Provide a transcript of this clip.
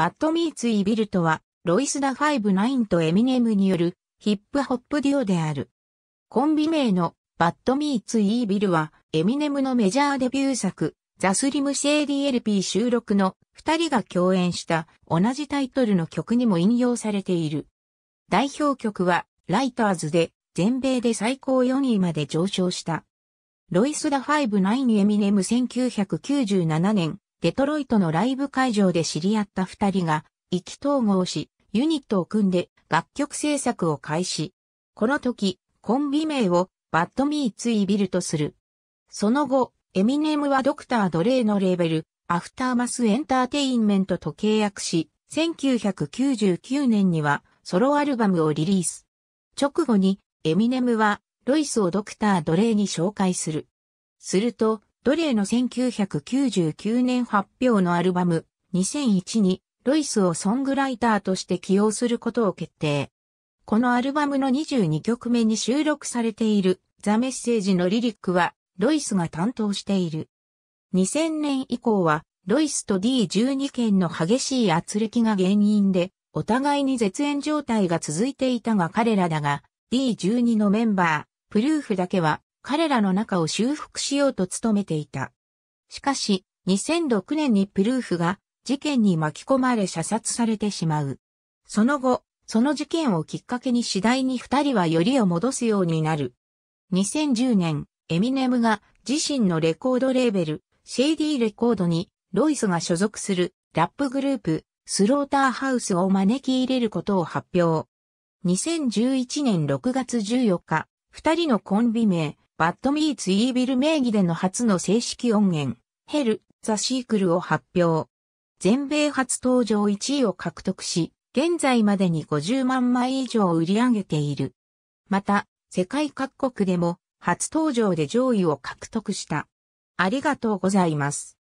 バッドミーツ・イ・ビルとは、ロイス・ダ・ファイブ・ナインとエミネムによるヒップホップデュオである。コンビ名のバッドミーツ・イ・ビルは、エミネムのメジャーデビュー作、ザ・スリム・シェーディ LP 収録の二人が共演した同じタイトルの曲にも引用されている。代表曲は、ライターズで、全米で最高4位まで上昇した。ロイス・ダ・ファイブ・ナイン・エミネム1997年、デトロイトのライブ会場で知り合った二人が、意気投合し、ユニットを組んで楽曲制作を開始。この時、コンビ名をバッドミーツイビルとする。その後、エミネムはドクター・ドレイのレーベル、アフターマスエンターテインメントと契約し、1999年にはソロアルバムをリリース。直後にエミネムはロイスをドクター・ドレイに紹介する。すると、ドレーの1999年発表のアルバム2001にロイスをソングライターとして起用することを決定。このアルバムの22曲目に収録されているザ・メッセージのリリックはロイスが担当している。2000年以降はロイスと D12 件の激しい圧力が原因でお互いに絶縁状態が続いていたが彼らだが D12 のメンバー、プルーフだけは彼らの中を修復しようと努めていた。しかし、2006年にプルーフが事件に巻き込まれ射殺されてしまう。その後、その事件をきっかけに次第に二人はよりを戻すようになる。2010年、エミネムが自身のレコードレーベル、シェイディレコードに、ロイスが所属するラップグループ、スローターハウスを招き入れることを発表。2011年6月14日、二人のコンビ名、バッドミーツ・イービル名義での初の正式音源、ヘル・ザ・シークルを発表。全米初登場1位を獲得し、現在までに50万枚以上売り上げている。また、世界各国でも初登場で上位を獲得した。ありがとうございます。